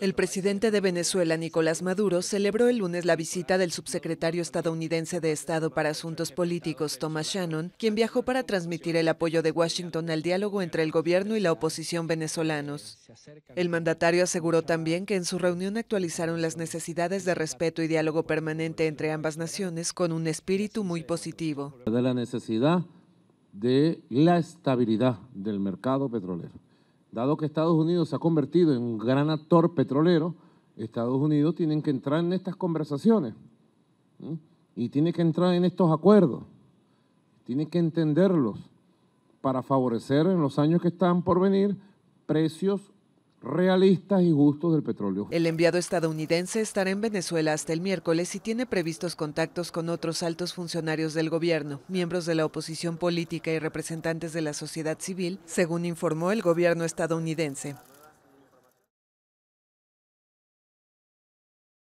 El presidente de Venezuela, Nicolás Maduro, celebró el lunes la visita del subsecretario estadounidense de Estado para Asuntos Políticos, Thomas Shannon, quien viajó para transmitir el apoyo de Washington al diálogo entre el gobierno y la oposición venezolanos. El mandatario aseguró también que en su reunión actualizaron las necesidades de respeto y diálogo permanente entre ambas naciones con un espíritu muy positivo. De la necesidad de la estabilidad del mercado petrolero Dado que Estados Unidos se ha convertido en un gran actor petrolero, Estados Unidos tiene que entrar en estas conversaciones y tiene que entrar en estos acuerdos, tiene que entenderlos para favorecer en los años que están por venir precios realistas y gustos del petróleo. El enviado estadounidense estará en Venezuela hasta el miércoles y tiene previstos contactos con otros altos funcionarios del gobierno, miembros de la oposición política y representantes de la sociedad civil, según informó el gobierno estadounidense.